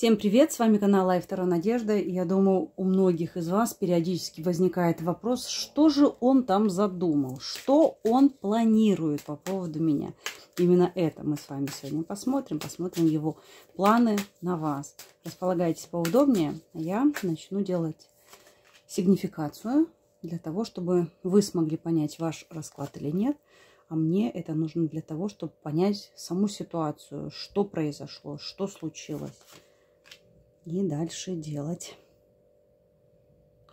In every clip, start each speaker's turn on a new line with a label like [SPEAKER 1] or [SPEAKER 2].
[SPEAKER 1] Всем привет, с вами канал Айфтера Надежда. Я думаю, у многих из вас периодически возникает вопрос, что же он там задумал, что он планирует по поводу меня. Именно это мы с вами сегодня посмотрим, посмотрим его планы на вас. Располагайтесь поудобнее, а я начну делать сигнификацию для того, чтобы вы смогли понять ваш расклад или нет. А мне это нужно для того, чтобы понять саму ситуацию, что произошло, что случилось и дальше делать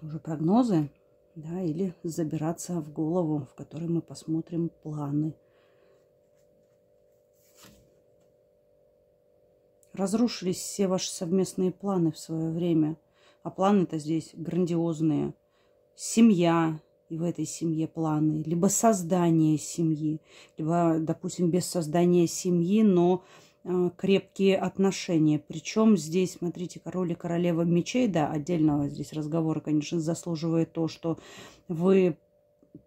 [SPEAKER 1] уже прогнозы, да, или забираться в голову, в которой мы посмотрим планы. Разрушились все ваши совместные планы в свое время. А планы-то здесь грандиозные. Семья, и в этой семье планы, либо создание семьи, либо, допустим, без создания семьи, но а, крепкие отношения. Причем здесь, смотрите, король и королева мечей, да, отдельного здесь разговора, конечно, заслуживает то, что вы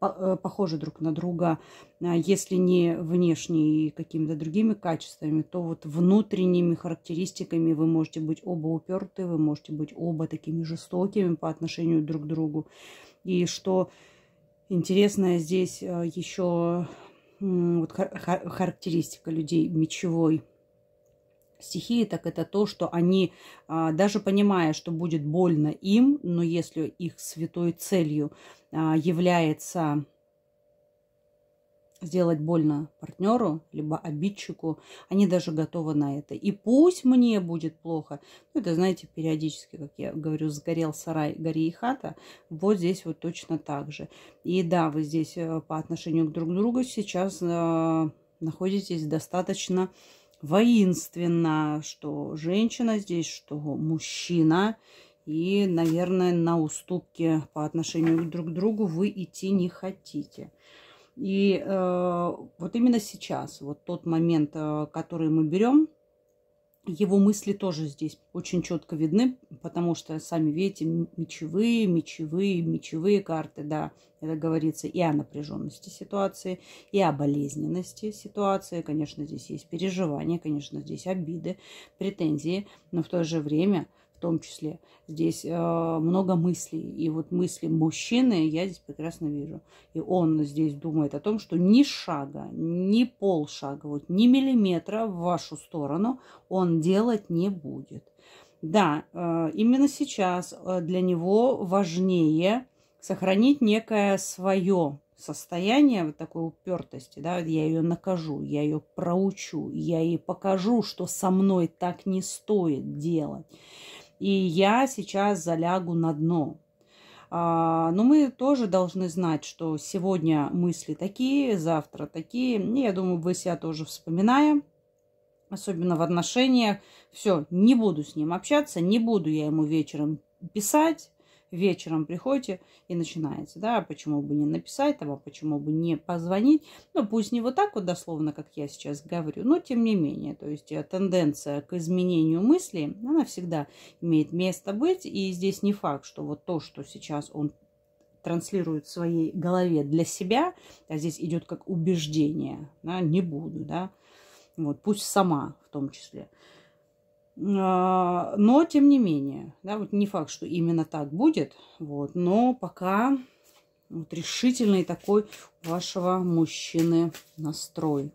[SPEAKER 1] э, похожи друг на друга, а, если не внешне и какими-то другими качествами, то вот внутренними характеристиками вы можете быть оба уперты, вы можете быть оба такими жестокими по отношению друг к другу. И что интересное здесь э, еще вот, характеристика людей мечевой – стихии, так это то, что они, а, даже понимая, что будет больно им, но если их святой целью а, является сделать больно партнеру, либо обидчику, они даже готовы на это. И пусть мне будет плохо, ну это, знаете, периодически, как я говорю, сгорел сарай, гори и хата, вот здесь вот точно так же. И да, вы здесь э, по отношению друг к другу сейчас э, находитесь достаточно воинственно, что женщина здесь, что мужчина. И, наверное, на уступки по отношению друг к другу вы идти не хотите. И э, вот именно сейчас, вот тот момент, э, который мы берем, его мысли тоже здесь очень четко видны, потому что, сами видите, мечевые, мечевые, мечевые карты, да, это говорится и о напряженности ситуации, и о болезненности ситуации. Конечно, здесь есть переживания, конечно, здесь обиды, претензии, но в то же время – в том числе. Здесь э, много мыслей. И вот мысли мужчины я здесь прекрасно вижу. И он здесь думает о том, что ни шага, ни полшага, вот ни миллиметра в вашу сторону он делать не будет. Да, э, именно сейчас а, для него важнее сохранить некое свое состояние вот такой упертости, да, я ее накажу, я ее проучу, я ей покажу, что со мной так не стоит делать и я сейчас залягу на дно. А, но мы тоже должны знать, что сегодня мысли такие, завтра такие. я думаю, вы себя тоже вспоминаем, особенно в отношениях. Все, не буду с ним общаться, не буду я ему вечером писать, вечером приходите и начинается, да, а почему бы не написать того, а почему бы не позвонить, ну, пусть не вот так вот дословно, как я сейчас говорю, но тем не менее, то есть э, тенденция к изменению мыслей, она всегда имеет место быть, и здесь не факт, что вот то, что сейчас он транслирует в своей голове для себя, а здесь идет как убеждение, да, не буду, да, вот, пусть сама в том числе. А, но, тем не менее, да, вот не факт, что именно так будет, вот, но пока вот решительный такой у вашего мужчины настрой.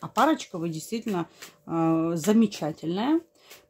[SPEAKER 1] А парочка вы действительно э, замечательная,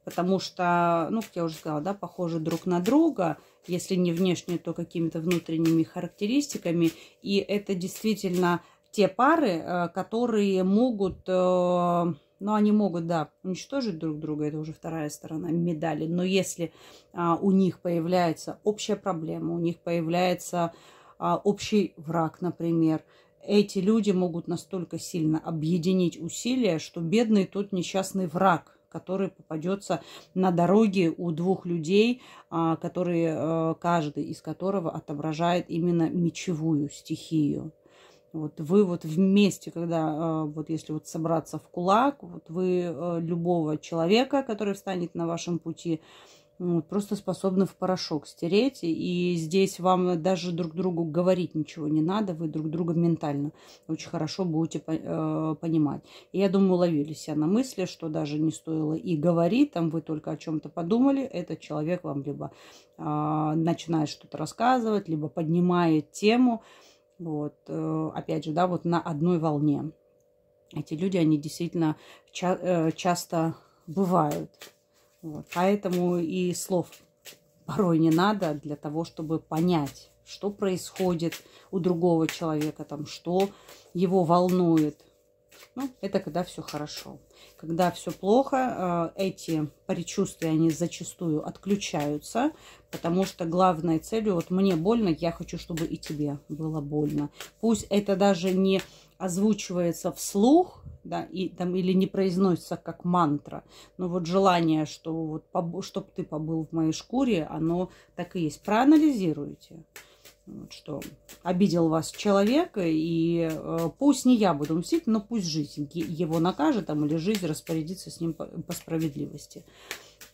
[SPEAKER 1] потому что, ну, как я уже сказала, да, похожи друг на друга, если не внешне, то какими-то внутренними характеристиками. И это действительно те пары, э, которые могут... Э, но они могут, да, уничтожить друг друга, это уже вторая сторона медали. Но если а, у них появляется общая проблема, у них появляется а, общий враг, например, эти люди могут настолько сильно объединить усилия, что бедный тот несчастный враг, который попадется на дороге у двух людей, а, которые, э, каждый из которого отображает именно мечевую стихию. Вот вы вот вместе, когда э, вот если вот собраться в кулак, вот вы э, любого человека, который встанет на вашем пути, ну, вот, просто способны в порошок стереть. И здесь вам даже друг другу говорить ничего не надо, вы друг друга ментально очень хорошо будете э, понимать. И я думаю, ловили себя на мысли, что даже не стоило и говорить, там вы только о чем-то подумали, этот человек вам либо а, начинает что-то рассказывать, либо поднимает тему. Вот, э, опять же, да, вот на одной волне. Эти люди, они действительно ча э, часто бывают. Вот, поэтому и слов порой не надо для того, чтобы понять, что происходит у другого человека, там, что его волнует – ну, это когда все хорошо. Когда все плохо, э, эти предчувствия, они зачастую отключаются, потому что главной целью, вот мне больно, я хочу, чтобы и тебе было больно. Пусть это даже не озвучивается вслух, да, и, там, или не произносится как мантра, но вот желание, что вот, чтобы ты побыл в моей шкуре, оно так и есть. Проанализируйте что обидел вас человек, и э, пусть не я буду мстить, но пусть жизнь его накажет там, или жизнь распорядится с ним по, по справедливости.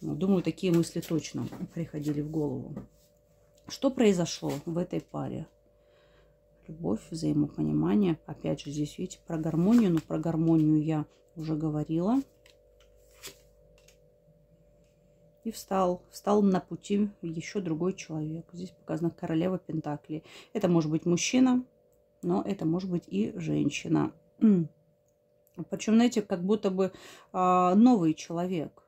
[SPEAKER 1] Думаю, такие мысли точно приходили в голову. Что произошло в этой паре? Любовь, взаимопонимание. Опять же, здесь, видите, про гармонию, но про гармонию я уже говорила. и встал. Встал на пути еще другой человек. Здесь показана королева Пентакли. Это может быть мужчина, но это может быть и женщина. Причем, знаете, как будто бы а, новый человек.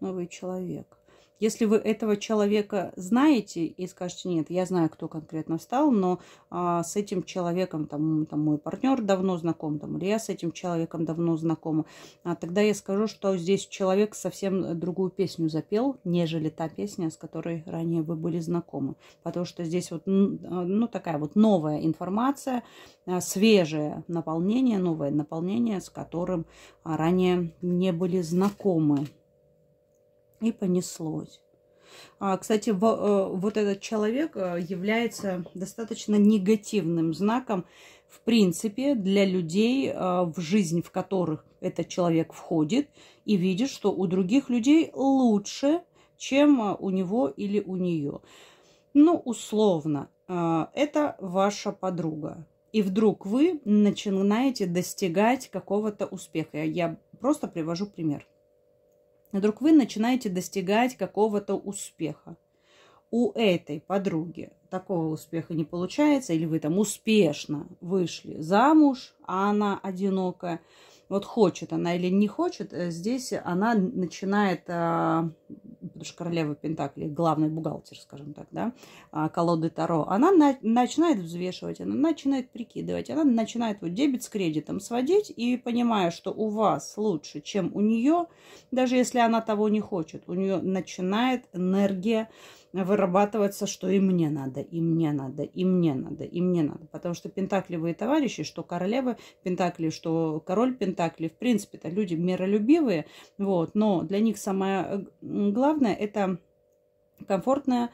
[SPEAKER 1] Новый человек. Если вы этого человека знаете и скажете, нет, я знаю, кто конкретно встал, но а, с этим человеком, там, там мой партнер давно знаком, там, или я с этим человеком давно знакома, а, тогда я скажу, что здесь человек совсем другую песню запел, нежели та песня, с которой ранее вы были знакомы. Потому что здесь вот, а, ну, такая вот новая информация, а, свежее наполнение, новое наполнение, с которым ранее не были знакомы и понеслось. А, кстати, э, вот этот человек э, является достаточно негативным знаком, в принципе, для людей, э, в жизнь в которых этот человек входит, и видит, что у других людей лучше, чем у него или у нее. Ну, условно, это ваша подруга. И вдруг вы начинаете достигать какого-то успеха. Я просто привожу пример вдруг вы начинаете достигать какого-то успеха. У этой подруги такого успеха не получается, или вы там успешно вышли замуж, а она одинокая – вот хочет она или не хочет, э, здесь она начинает, а, потому что королева Пентакли, главный бухгалтер, скажем так, да, а, колоды Таро, она на, начинает взвешивать, она начинает прикидывать, она начинает вот дебет с кредитом сводить и понимая, что у вас лучше, чем у нее, даже если она того не хочет, у нее начинает энергия вырабатываться, что и мне надо, и мне надо, и мне надо, и мне надо. Потому что пентакливые товарищи, что королева пентакли, что король пентакли, в принципе, это люди миролюбивые, вот, но для них самое главное – это комфортная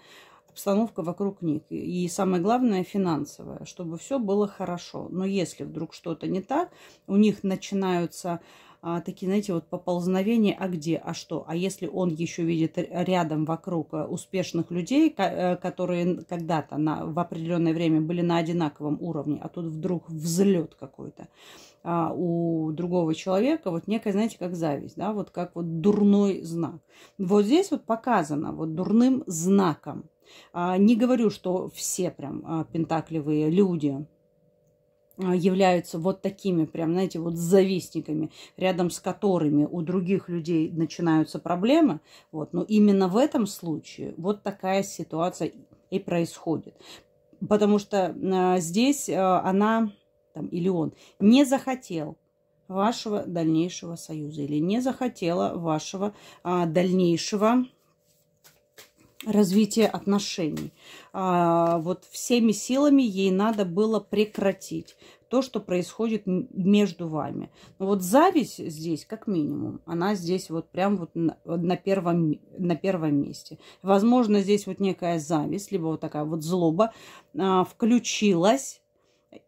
[SPEAKER 1] обстановка вокруг них. И самое главное, финансовая, чтобы все было хорошо. Но если вдруг что-то не так, у них начинаются а, такие, знаете, вот поползновения, а где, а что. А если он еще видит рядом вокруг э, успешных людей, э, которые когда-то в определенное время были на одинаковом уровне, а тут вдруг взлет какой-то а, у другого человека, вот некая, знаете, как зависть, да, вот как вот дурной знак. Вот здесь вот показано, вот дурным знаком. А, не говорю, что все прям а, пентакливые люди, а, являются вот такими, прям, знаете, вот завистниками, рядом с которыми у других людей начинаются проблемы, вот, но именно в этом случае вот такая ситуация и происходит. Потому что а, здесь а, она, там, или он, не захотел вашего дальнейшего союза или не захотела вашего а, дальнейшего развитие отношений. А, вот всеми силами ей надо было прекратить то, что происходит между вами. Но вот зависть здесь, как минимум, она здесь вот прям вот на первом, на первом месте. Возможно, здесь вот некая зависть, либо вот такая вот злоба а, включилась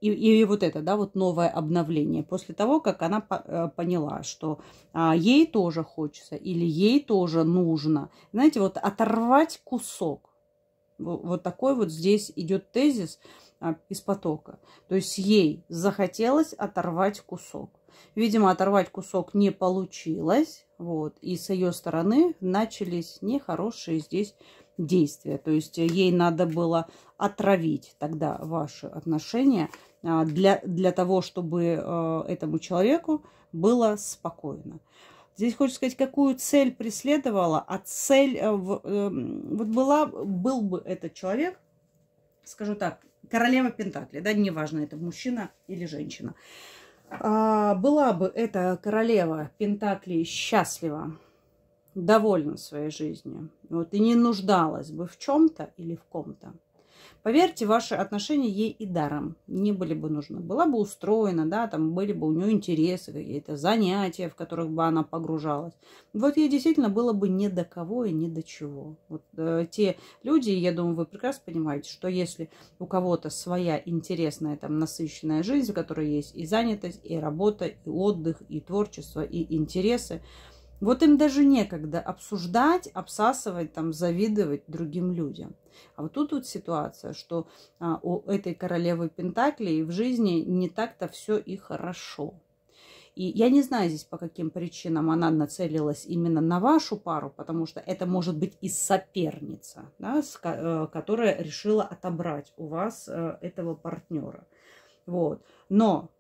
[SPEAKER 1] и, и вот это, да, вот новое обновление. После того, как она э, поняла, что а, ей тоже хочется или ей тоже нужно, знаете, вот оторвать кусок. Вот такой вот здесь идет тезис а, из потока. То есть ей захотелось оторвать кусок. Видимо, оторвать кусок не получилось. Вот. И с ее стороны начались нехорошие здесь действия. То есть э, ей надо было отравить тогда ваши отношения а, для, для того, чтобы э, этому человеку было спокойно. Здесь хочется сказать, какую цель преследовала, а цель э, вот была, был бы этот человек, скажу так, королева Пентакли, да, неважно, это мужчина или женщина. А, была бы эта королева Пентакли счастлива довольна своей жизнью. Вот, и не нуждалась бы в чем-то или в ком-то. Поверьте, ваши отношения ей и даром не были бы нужны. Была бы устроена, да, там были бы у нее интересы, какие-то занятия, в которых бы она погружалась. Вот ей действительно было бы ни до кого и ни до чего. Вот э, те люди, я думаю, вы прекрасно понимаете, что если у кого-то своя интересная, там, насыщенная жизнь, в которой есть и занятость, и работа, и отдых, и творчество, и интересы, вот им даже некогда обсуждать, обсасывать, там, завидовать другим людям. А вот тут вот ситуация, что а, у этой королевы Пентаклей в жизни не так-то все и хорошо. И я не знаю здесь, по каким причинам она нацелилась именно на вашу пару, потому что это может быть и соперница, да, с, э, которая решила отобрать у вас э, этого партнера. Вот. Но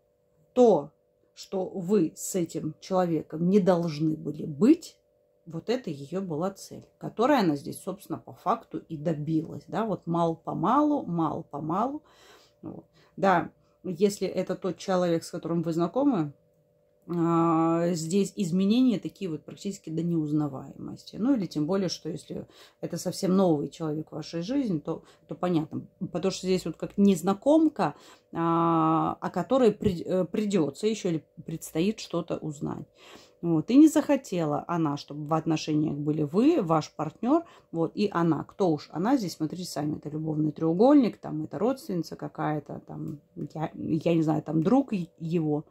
[SPEAKER 1] то, что вы с этим человеком не должны были быть, вот это ее была цель, которая она здесь, собственно, по факту и добилась. Да, вот мало-помалу, мало-помалу. Вот. Да, если это тот человек, с которым вы знакомы, а, здесь изменения такие вот практически до неузнаваемости. Ну или тем более, что если это совсем новый человек в вашей жизни, то, то понятно. Потому что здесь вот как незнакомка, а, о которой э, придется еще или предстоит что-то узнать. Вот, и не захотела она, чтобы в отношениях были вы, ваш партнер, вот, и она. Кто уж она здесь, смотрите сами, это любовный треугольник, там, это родственница какая-то, там, я, я не знаю, там, друг его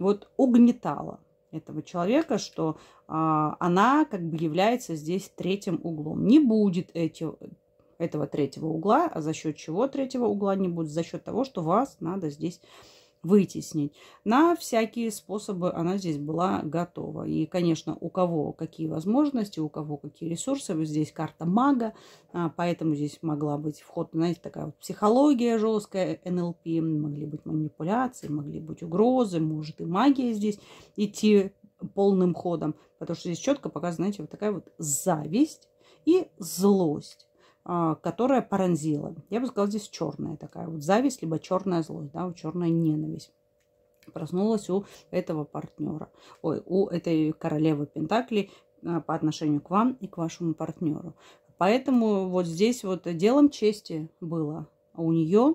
[SPEAKER 1] вот угнетало этого человека, что а, она как бы является здесь третьим углом. Не будет эти, этого третьего угла, а за счет чего третьего угла не будет? За счет того, что вас надо здесь вытеснить. На всякие способы она здесь была готова. И, конечно, у кого какие возможности, у кого какие ресурсы. Вот здесь карта мага, а, поэтому здесь могла быть вход, знаете, такая вот психология жесткая, НЛП, могли быть манипуляции, могли быть угрозы, может и магия здесь идти полным ходом. Потому что здесь четко показана, знаете, вот такая вот зависть и злость. А, которая поранзила. Я бы сказала, здесь черная такая вот зависть, либо черная злость, да, черная ненависть проснулась у этого партнера, ой, у этой королевы Пентакли а, по отношению к вам и к вашему партнеру. Поэтому вот здесь вот делом чести было а у нее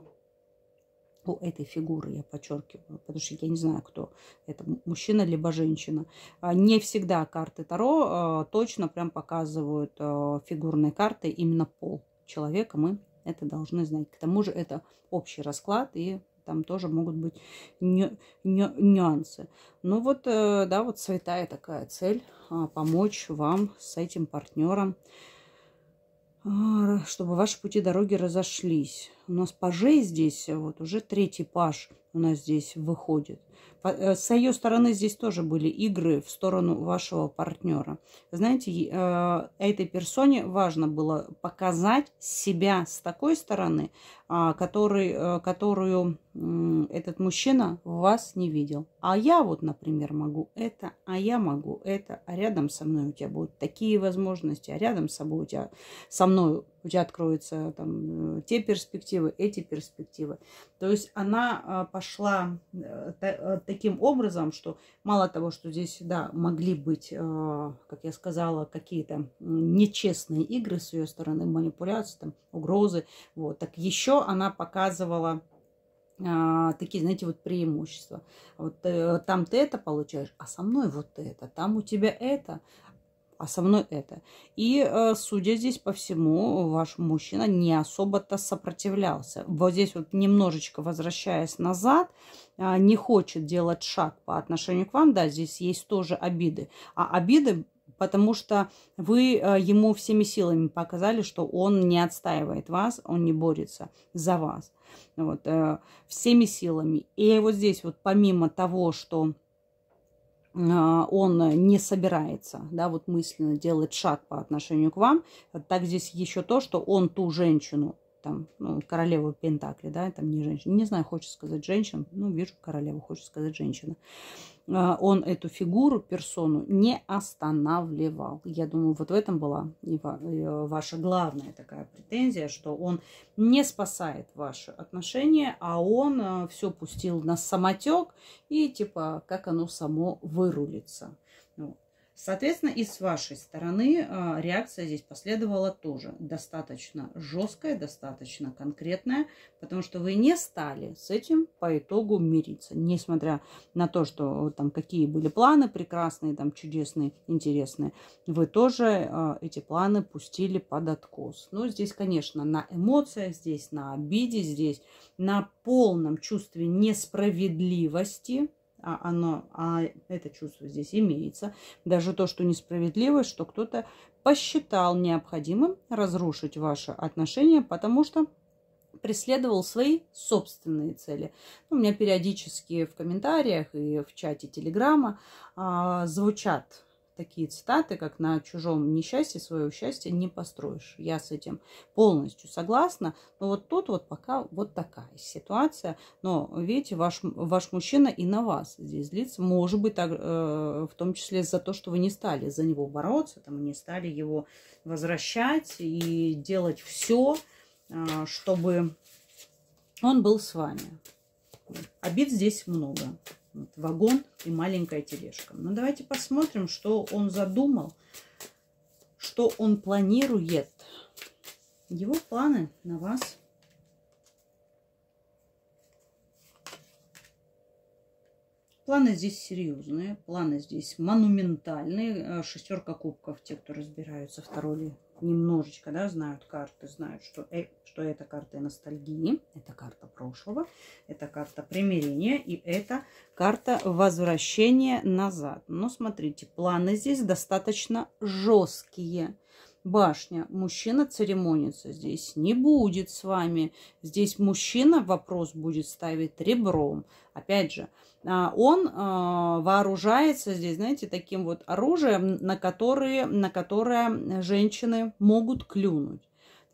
[SPEAKER 1] ну, этой фигуры, я подчеркиваю, потому что я не знаю, кто это, мужчина либо женщина. А, не всегда карты Таро а, точно прям показывают а, фигурные карты именно пол человека, мы это должны знать. К тому же это общий расклад, и там тоже могут быть ню ню нюансы. Ну вот, э, да, вот святая такая цель, помочь вам с этим партнером, чтобы ваши пути дороги разошлись. У нас пажей здесь э, вот уже третий паж у нас здесь выходит. Э, с ее стороны здесь тоже были игры в сторону вашего партнера. Знаете, э, этой персоне важно было показать себя с такой стороны, а, который, э, которую этот мужчина вас не видел. А я вот, например, могу это, а я могу это, а рядом со мной у тебя будут такие возможности, а рядом с собой у тебя со мной у тебя откроются там э, те перспективы, эти перспективы. То есть она а, пошла э, э, таким образом, что мало того, что здесь, да, могли быть, как я сказала, какие-то нечестные игры с ее стороны, манипуляции, там, угрозы, вот, так еще она показывала а, такие, знаете, вот преимущества. Вот там ты это получаешь, а со мной вот это, там у тебя это, а со мной это. И, э, судя здесь по всему, ваш мужчина не особо-то сопротивлялся. Вот здесь вот немножечко возвращаясь назад, а, не хочет делать шаг по отношению к вам, да, здесь есть тоже обиды. А обиды потому что вы э, ему всеми силами показали, что он не отстаивает вас, он не борется за вас. Вот, э, всеми силами. И вот здесь вот помимо того, что а, он не собирается, да, вот мысленно делать шаг по отношению к вам. Так здесь еще то, что он ту женщину там, ну, королеву Пентакли, да, там не женщина, не знаю, хочет сказать женщина, ну, вижу королеву, хочет сказать женщина. А, он эту фигуру, персону не останавливал. Я думаю, вот в этом была э, ваша главная такая претензия, что он не спасает ваши отношения, а он э, все пустил на самотек и типа как оно само вырулится. Соответственно, и с вашей стороны а, реакция здесь последовала тоже достаточно жесткая, достаточно конкретная, потому что вы не стали с этим по итогу мириться, несмотря на то, что э, там какие были планы прекрасные, там чудесные, интересные, вы тоже а, эти планы пустили под откос. Но ну, здесь, конечно, на эмоциях, здесь на обиде, здесь на полном чувстве несправедливости – а, оно, а это чувство здесь имеется. Даже то, что несправедливо, что кто-то посчитал необходимым разрушить ваши отношения, потому что преследовал свои собственные цели. Ну, у меня периодически в комментариях и в чате Телеграма а, звучат такие цитаты, как «на чужом несчастье свое счастье не построишь». Я с этим полностью согласна. Но вот тут вот пока вот такая ситуация. Но, видите, ваш, ваш мужчина и на вас здесь злится. Может быть, так, э, в том числе за то, что вы не стали за него бороться, там, не стали его возвращать и делать все, э, чтобы он был с вами. Обид здесь много. Вот вагон и маленькая тележка. Но ну, давайте посмотрим, что он задумал, что он планирует. Его планы на вас. Планы здесь серьезные, планы здесь монументальные. Э, шестерка кубков, те, кто разбираются в тароли немножечко, да, знают карты, знают, что, э, что это карта ностальгии, это карта прошлого, это карта примирения и это карта возвращения назад. Но смотрите, планы здесь достаточно жесткие башня. Мужчина церемониться здесь не будет с вами. Здесь мужчина вопрос будет ставить ребром. Опять же, а, он а, вооружается здесь, знаете, таким вот оружием, на, которые, на которое женщины могут клюнуть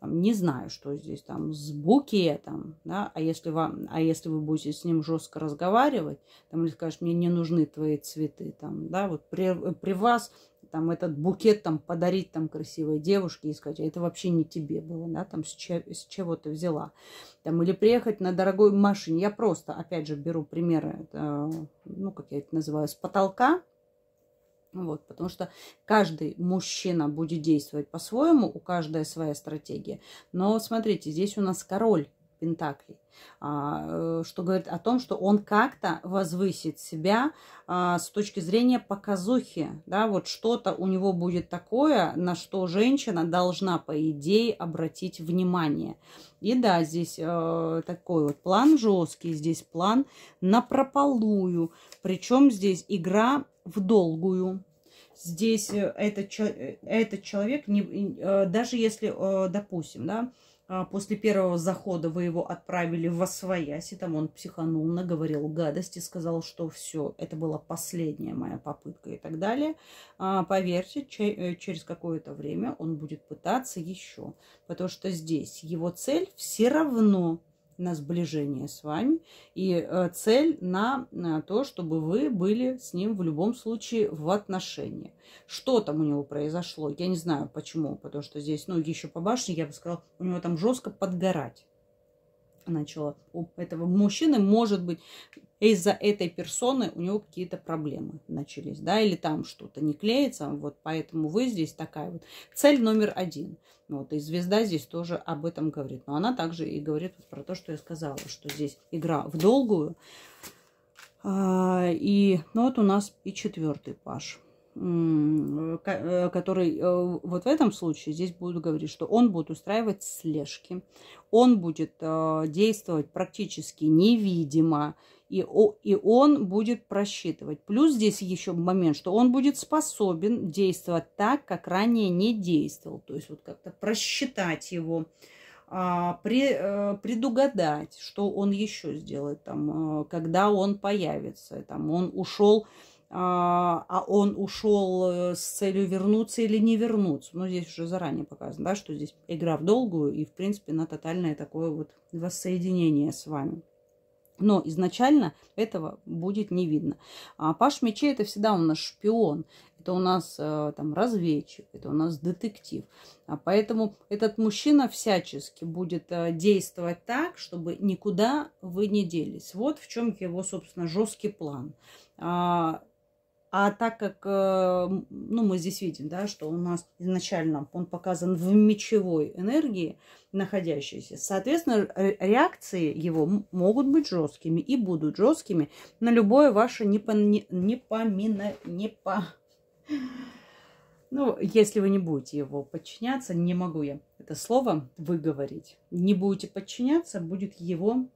[SPEAKER 1] не знаю, что здесь там с букетом, да, а если, вам, а если вы будете с ним жестко разговаривать, там, или скажешь, мне не нужны твои цветы, там, да, вот при, при вас там этот букет там подарить там красивой девушке и сказать, а это вообще не тебе было, да, там с, че, с чего ты взяла. Там, или приехать на дорогой машине. Я просто, опять же, беру примеры, э, ну, как я это называю, с потолка, вот, потому что каждый мужчина будет действовать по-своему, у каждой своя стратегия. Но смотрите, здесь у нас король Пентаклей, а, э, что говорит о том, что он как-то возвысит себя а, с точки зрения показухи, да, вот что-то у него будет такое, на что женщина должна, по идее, обратить внимание. И да, здесь э, такой вот план жесткий, здесь план на прополую, причем здесь игра в долгую, здесь э, этот, этот человек, не, даже если, допустим, да, а, после первого захода вы его отправили в освояси, там он психанул, наговорил гадости, сказал, что все, это была последняя моя попытка и так далее. А, поверьте, э, через какое-то время он будет пытаться еще, потому что здесь его цель все равно на сближение с вами и э, цель на э, то, чтобы вы были с ним в любом случае в отношении. Что там у него произошло, я не знаю почему, потому что здесь, ну, еще по башне, я бы сказала, у него там жестко подгорать начала. У этого мужчины, может быть, из-за этой персоны у него какие-то проблемы начались, да, или там что-то не клеится, вот поэтому вы здесь такая вот. Цель номер один. Вот, и звезда здесь тоже об этом говорит. Но она также и говорит вот про то, что я сказала, что здесь игра в долгую. А, и, ну вот у нас и четвертый паш э, который э, вот в этом случае здесь будут говорить, что он будет устраивать слежки, он будет э, действовать практически невидимо, и, он будет просчитывать. Плюс здесь еще момент, что он будет способен действовать так, как ранее не действовал. То есть вот как-то просчитать его, а, э, предугадать, что он еще сделает, там, э, когда он появится, там, он ушел а, а он ушел э, с целью вернуться или не вернуться. Ну, здесь уже заранее показано, да, что здесь игра в долгую и, в принципе, на тотальное такое вот воссоединение с вами. Но изначально этого будет не видно. А Паш мечей – это всегда у нас шпион, это у нас э, там разведчик, это у нас детектив. А поэтому этот мужчина всячески будет э, действовать так, чтобы никуда вы не делись. Вот в чем его, собственно, жесткий план а, а так как, э, ну, мы здесь видим, да, что у нас изначально он показан в мечевой энергии находящейся, соответственно, реакции его могут быть жесткими и будут жесткими на любое ваше непо, не, непомино, непо... Ну, если вы не будете его подчиняться, не могу я это слово выговорить. Не будете подчиняться, будет его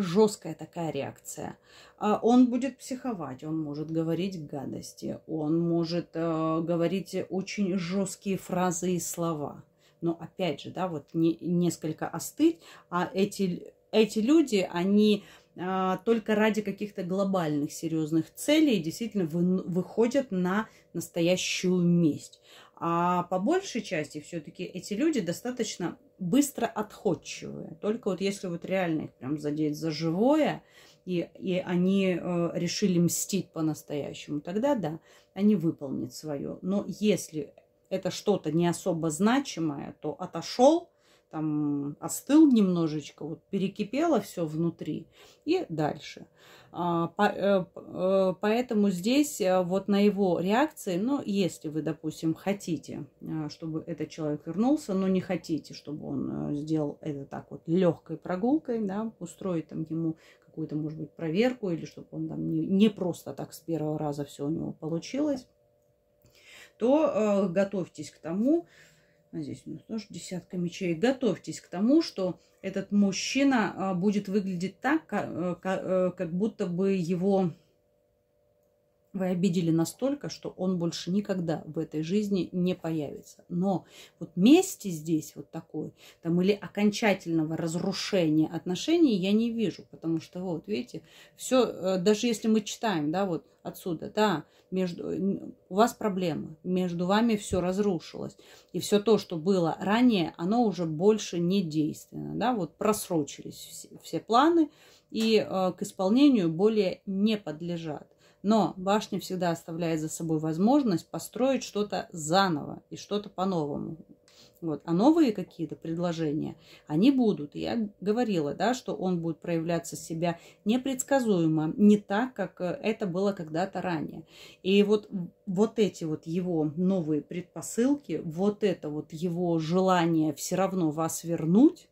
[SPEAKER 1] жесткая такая реакция. А, он будет психовать, он может говорить гадости, он может э, говорить очень жесткие фразы и слова. Но опять же, да, вот не, несколько остыть, а эти, эти люди, они э, только ради каких-то глобальных серьезных целей действительно вы, выходят на настоящую месть. А по большей части все-таки эти люди достаточно быстро отходчивые. Только вот если вот реально их прям задеть за живое, и, и они э, решили мстить по-настоящему, тогда да, они выполнят свое. Но если это что-то не особо значимое, то отошел, там остыл немножечко, вот перекипело все внутри и дальше. А, э, э, поэтому здесь э, вот на его реакции, ну, если вы, допустим, хотите, чтобы этот человек вернулся, но не хотите, чтобы он сделал это так вот легкой прогулкой, да, устроить там ему какую-то, может быть, проверку или чтобы он там не, не просто так с первого раза все у него получилось, то э, готовьтесь к тому, ну, здесь у нас тоже десятка мечей. Готовьтесь к тому, что этот мужчина а, будет выглядеть так, э, э, как будто бы его вы обидели настолько, что он больше никогда в этой жизни не появится. Но вот мести здесь вот такой, там или окончательного разрушения отношений я не вижу, потому что вот, видите, все, э, даже если мы читаем, да, вот отсюда, да, между, у вас проблемы, между вами все разрушилось, и все то, что было ранее, оно уже больше не действенно, да, вот просрочились все, все планы и э, к исполнению более не подлежат. Но башня всегда оставляет за собой возможность построить что-то заново и что-то по-новому. Вот. А новые какие-то предложения, они будут. Я говорила, да, что он будет проявляться себя непредсказуемо, не так, как э, это было когда-то ранее. И вот, вот эти вот его новые предпосылки, вот это вот его желание все равно вас вернуть,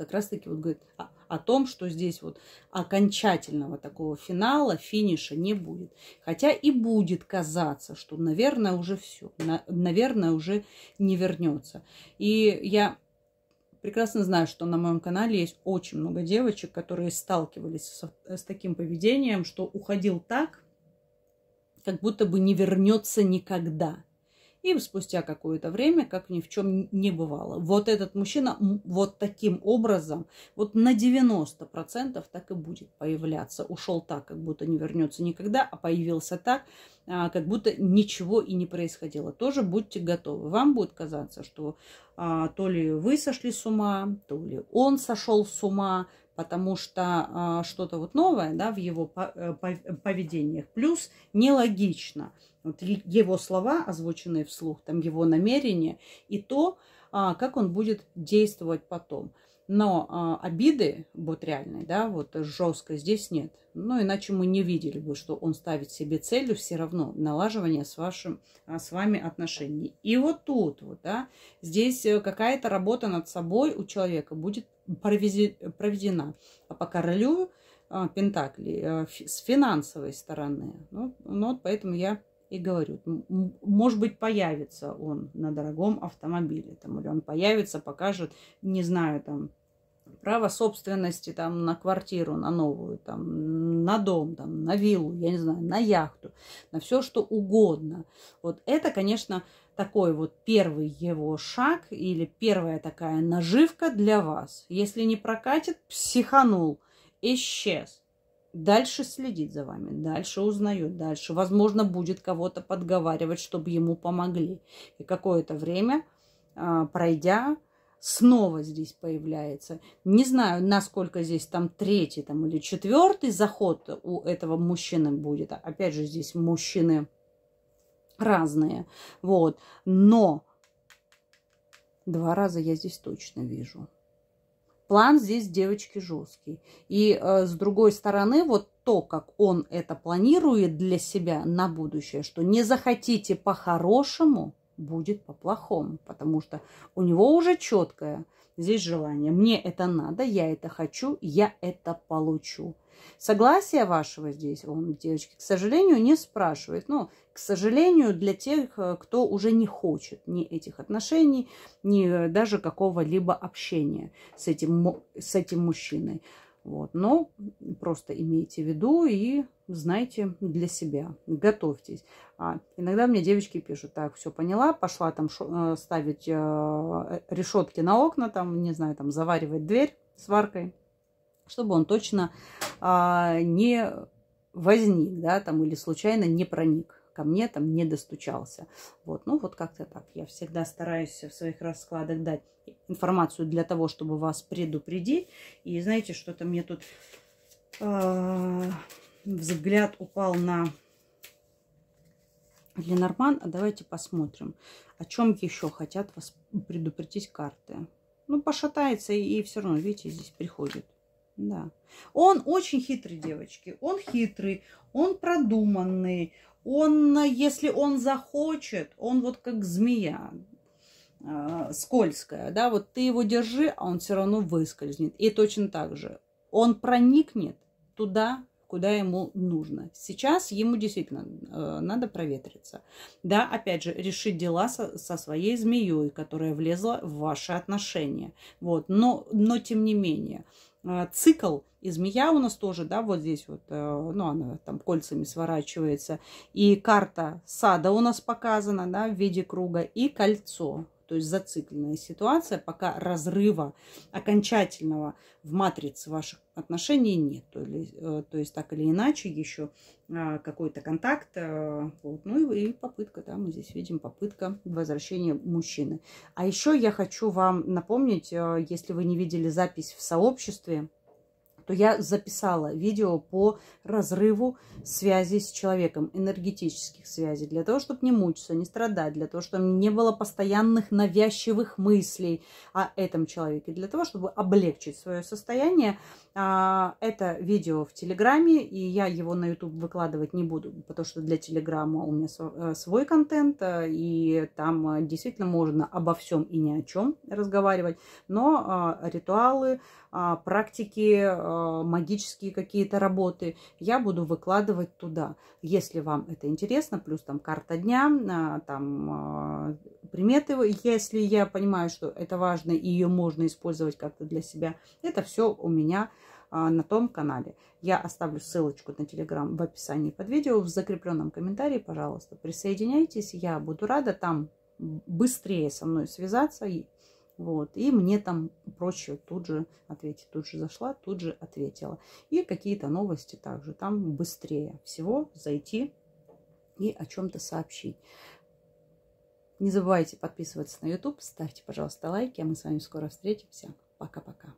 [SPEAKER 1] как раз-таки вот говорит о, о том, что здесь вот окончательного такого финала, финиша не будет. Хотя и будет казаться, что, наверное, уже все, на, наверное, уже не вернется. И я прекрасно знаю, что на моем канале есть очень много девочек, которые сталкивались со, с таким поведением, что уходил так, как будто бы не вернется никогда. И спустя какое-то время, как ни в чем не бывало, вот этот мужчина вот таким образом, вот на 90% так и будет появляться. Ушел так, как будто не вернется никогда, а появился так, а, как будто ничего и не происходило. Тоже будьте готовы. Вам будет казаться, что а, то ли вы сошли с ума, то ли он сошел с ума, потому что а, что-то вот новое да, в его э, э, поведениях. Плюс нелогично – вот его слова, озвученные вслух, там его намерения и то, а, как он будет действовать потом. Но а, обиды, вот реальной, да, вот жесткой здесь нет. Ну, иначе мы не видели бы, что он ставит себе целью все равно налаживание с, вашим, а, с вами отношений. И вот тут, вот, да, здесь э, какая-то работа над собой у человека будет проведена. А по королю Пентакли э, с финансовой стороны. Ну, ну вот поэтому я и говорю, может быть, появится он на дорогом автомобиле, там, или он появится, покажет, не знаю, там, право собственности там на квартиру, на новую, там, на дом, там, на виллу, я не знаю, на яхту, на все что угодно. Вот это, конечно, такой вот первый его шаг или первая такая наживка для вас. Если не прокатит, психанул, исчез дальше следит за вами, дальше узнает, дальше, возможно, будет кого-то подговаривать, чтобы ему помогли. И какое-то время, а, пройдя, снова здесь появляется. Не знаю, насколько здесь там третий там, или четвертый заход у этого мужчины будет. Опять же, здесь мужчины разные. Вот. Но два раза я здесь точно вижу. План здесь девочки жесткий. И э, с другой стороны, вот то, как он это планирует для себя на будущее, что не захотите по-хорошему, будет по-плохому, потому что у него уже четкое здесь желание. Мне это надо, я это хочу, я это получу. Согласие вашего здесь, он, девочки, к сожалению, не спрашивает. Но ну, к сожалению, для тех, э, кто уже не хочет ни этих отношений, ни э, даже какого-либо общения с этим, с этим мужчиной. Вот. Но просто имейте в виду и знайте для себя, готовьтесь. А, иногда мне девочки пишут, так, все поняла, пошла там шо, э, ставить э, э решетки на окна, там, не знаю, там заваривать дверь сваркой, чтобы он точно э, не возник, да, там, или случайно не проник ко мне там не достучался. Вот, ну вот как-то так. Я всегда стараюсь в своих раскладах дать информацию для того, чтобы вас предупредить. И знаете, что-то мне тут а, взгляд упал на Ленорман. А давайте посмотрим, о чем еще хотят вас предупредить карты. Ну, пошатается и, и все равно, видите, здесь приходит. Да. Он очень хитрый, девочки. Он хитрый, он продуманный, он, если он захочет, он вот как змея а, скользкая, да, вот ты его держи, а он все равно выскользнет. И точно так же. Он проникнет туда, куда ему нужно. Сейчас ему действительно э, надо проветриться. Да, опять же, решить дела со, со своей змеей, которая влезла в ваши отношения. Вот, но, но тем не менее, Э, цикл. И змея у нас тоже, да, вот здесь вот, э, ну, она там кольцами сворачивается. И карта сада у нас показана, да, в виде круга. И кольцо то есть зацикленная ситуация, пока разрыва окончательного в матрице ваших отношений нет. То, ли, э, то есть так или иначе еще а, какой-то контакт. Э, вот, ну и, и попытка, да, мы здесь видим попытка возвращения мужчины. А еще я хочу вам напомнить, э, если вы не видели запись в сообществе, то я записала видео по разрыву связи с человеком, энергетических связей, для того, чтобы не мучиться, не страдать, для того, чтобы не было постоянных навязчивых мыслей о этом человеке, для того, чтобы облегчить свое состояние, а, это видео в Телеграме, и я его на YouTube выкладывать не буду, потому что для Телеграма у меня э, свой контент, э, и там э, действительно можно обо всем и ни о чем разговаривать. Но ритуалы, а, практики, магические какие-то работы я буду выкладывать туда, если вам это интересно. Плюс там карта дня, там приметы, если я понимаю, что это важно и ее можно использовать как-то для себя, это все у меня а, на том канале. Я оставлю ссылочку на телеграм в описании под видео, в закрепленном комментарии, пожалуйста, присоединяйтесь, я буду рада там быстрее со мной связаться, и, вот, и мне там проще тут же ответить, тут же зашла, тут же ответила. И какие-то новости также, там быстрее всего зайти и о чем-то сообщить. Не забывайте подписываться на YouTube, ставьте, пожалуйста, лайки, а мы с вами скоро встретимся. Пока-пока.